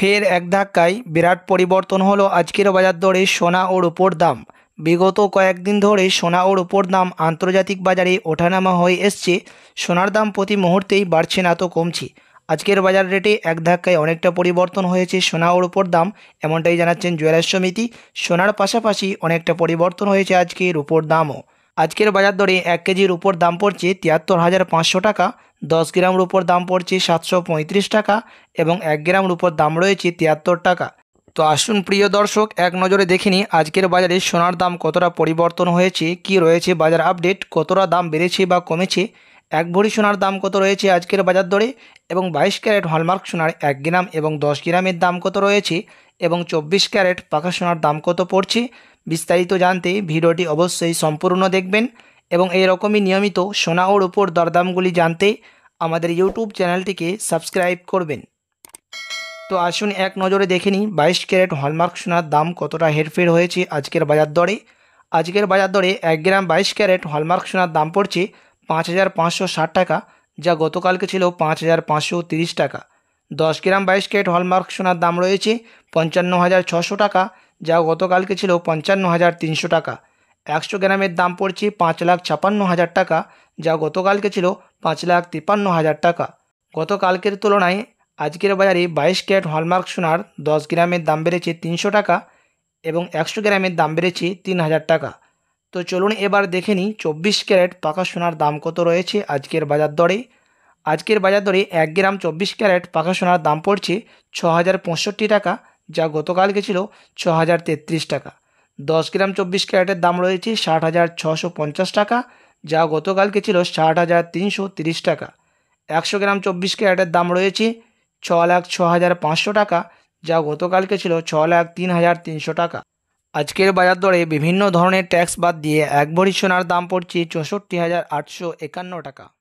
ফের এক ধাক্কায় বিরাট পরিবর্তন হলো আজকের বাজার দরে সোনা ও রুপোর দাম বিগত কয়েকদিন ধরে সোনা ও রূপোর দাম আন্তর্জাতিক বাজারে ওঠানামা হয়ে এসছে সোনার দাম প্রতি মুহূর্তেই বাড়ছে না তো কমছে আজকের বাজার রেটে এক ধাক্কায় অনেকটা পরিবর্তন হয়েছে সোনা ও রূপোর দাম এমনটাই জানাচ্ছেন জুয়েলার্স সমিতি সোনার পাশাপাশি অনেকটা পরিবর্তন হয়েছে আজকে রুপোর দামও আজকের বাজার দরে এক কেজির উপর দাম পড়ছে তিয়াত্তর হাজার পাঁচশো টাকা দশ গ্রাম রুপোর দাম পড়ছে সাতশো পঁয়ত্রিশ টাকা এবং এক গ্রাম রুপোর দাম রয়েছে তিয়াত্তর টাকা তো আসুন প্রিয় দর্শক এক নজরে দেখিনি আজকের বাজারে সোনার দাম কতটা পরিবর্তন হয়েছে কি রয়েছে বাজার আপডেট কতটা দাম বেড়েছে বা কমেছে এক ভরি সোনার দাম কত রয়েছে আজকের বাজার দরে এবং বাইশ ক্যারেট হলমার্ক সোনার এক গ্রাম এবং দশ গ্রামের দাম কত রয়েছে এবং চব্বিশ ক্যারেট পাকা সোনার দাম কত পড়ছে বিস্তারিত জানতে ভিডিওটি অবশ্যই সম্পূর্ণ দেখবেন এবং এরকমই নিয়মিত সোনা ও রূপোর দরদামগুলি জানতে আমাদের ইউটিউব চ্যানেলটিকে সাবস্ক্রাইব করবেন তো আসুন এক নজরে দেখে নিই বাইশ ক্যারেট হলমার্ক সোনার দাম কতটা হেরফের হয়েছে আজকের বাজার দরে আজকের বাজার দরে এক গ্রাম বাইশ ক্যারেট হলমার্ক সোনার দাম পড়ছে পাঁচ টাকা যা গতকালকে ছিল পাঁচ টাকা দশ গ্রাম বাইশ ক্যারেট হলমার্ক সোনার দাম রয়েছে পঞ্চান্ন হাজার ছশো টাকা যা গতকালকে ছিল পঞ্চান্ন হাজার তিনশো টাকা একশো গ্রামের দাম পড়ছে পাঁচ লাখ ছাপান্ন হাজার টাকা যা গতকালকে ছিল পাঁচ লাখ তিপ্পান্ন হাজার টাকা গতকালকের তুলনায় আজকের বাজারে বাইশ ক্যারেট হলমার্ক সোনার দশ গ্রামের দাম বেড়েছে তিনশো টাকা এবং একশো গ্রামের দাম বেড়েছে তিন হাজার টাকা তো চলুন এবার দেখে নিই চব্বিশ ক্যারেট পাকা সোনার দাম কত রয়েছে আজকের বাজার দরে আজকের বাজার দরে এক গ্রাম চব্বিশ ক্যারেট পাকা সোনার দাম পড়ছে ছ হাজার পঁয়ষট্টি টাকা যা গতকাল গেছিল ছ হাজার তেত্রিশ টাকা দশ গ্রাম চব্বিশ ক্যারেটের দাম রয়েছে ষাট হাজার ছশো পঞ্চাশ টাকা যা গতকালকে ছিল ষাট হাজার তিনশো তিরিশ টাকা একশো গ্রাম চব্বিশ ক্যারেটের দাম রয়েছে ছ লাখ ছ হাজার পাঁচশো টাকা যা গতকালকে ছিল ছ লাখ তিন হাজার তিনশো টাকা আজকের বাজার দরে বিভিন্ন ধরনের ট্যাক্স বাদ দিয়ে এক ভরি সোনার দাম পড়ছে চৌষট্টি হাজার আটশো একান্ন টাকা